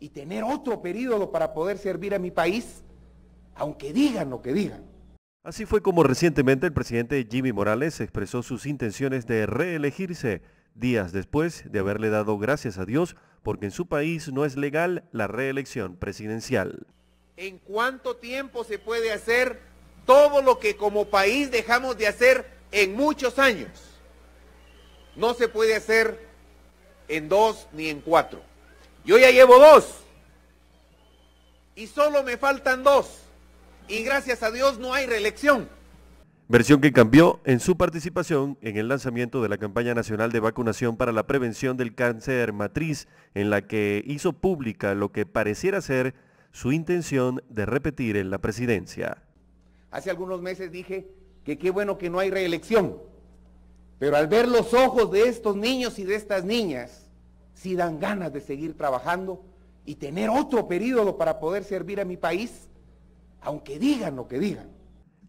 y tener otro período para poder servir a mi país, aunque digan lo que digan. Así fue como recientemente el presidente Jimmy Morales expresó sus intenciones de reelegirse, días después de haberle dado gracias a Dios porque en su país no es legal la reelección presidencial. ¿En cuánto tiempo se puede hacer todo lo que como país dejamos de hacer en muchos años? No se puede hacer en dos ni en cuatro. Yo ya llevo dos. Y solo me faltan dos. Y gracias a Dios no hay reelección. Versión que cambió en su participación en el lanzamiento de la campaña nacional de vacunación para la prevención del cáncer matriz, en la que hizo pública lo que pareciera ser su intención de repetir en la presidencia. Hace algunos meses dije que qué bueno que no hay reelección, pero al ver los ojos de estos niños y de estas niñas, si dan ganas de seguir trabajando y tener otro período para poder servir a mi país, aunque digan lo que digan.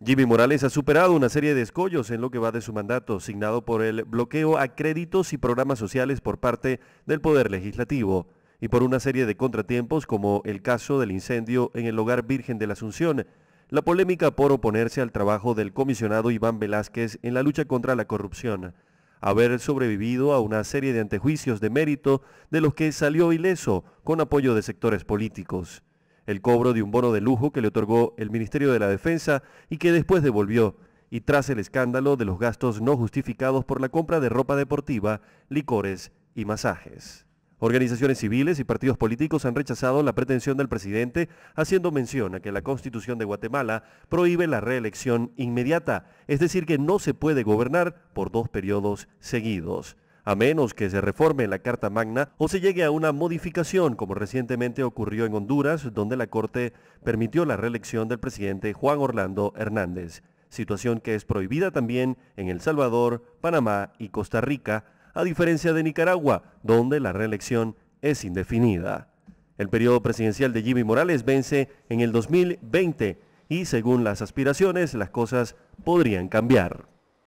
Jimmy Morales ha superado una serie de escollos en lo que va de su mandato, signado por el bloqueo a créditos y programas sociales por parte del Poder Legislativo y por una serie de contratiempos como el caso del incendio en el Hogar Virgen de la Asunción, la polémica por oponerse al trabajo del comisionado Iván Velázquez en la lucha contra la corrupción haber sobrevivido a una serie de antejuicios de mérito de los que salió ileso con apoyo de sectores políticos. El cobro de un bono de lujo que le otorgó el Ministerio de la Defensa y que después devolvió, y tras el escándalo de los gastos no justificados por la compra de ropa deportiva, licores y masajes. Organizaciones civiles y partidos políticos han rechazado la pretensión del presidente haciendo mención a que la Constitución de Guatemala prohíbe la reelección inmediata, es decir, que no se puede gobernar por dos periodos seguidos a menos que se reforme la Carta Magna o se llegue a una modificación, como recientemente ocurrió en Honduras, donde la Corte permitió la reelección del presidente Juan Orlando Hernández, situación que es prohibida también en El Salvador, Panamá y Costa Rica, a diferencia de Nicaragua, donde la reelección es indefinida. El periodo presidencial de Jimmy Morales vence en el 2020 y según las aspiraciones las cosas podrían cambiar.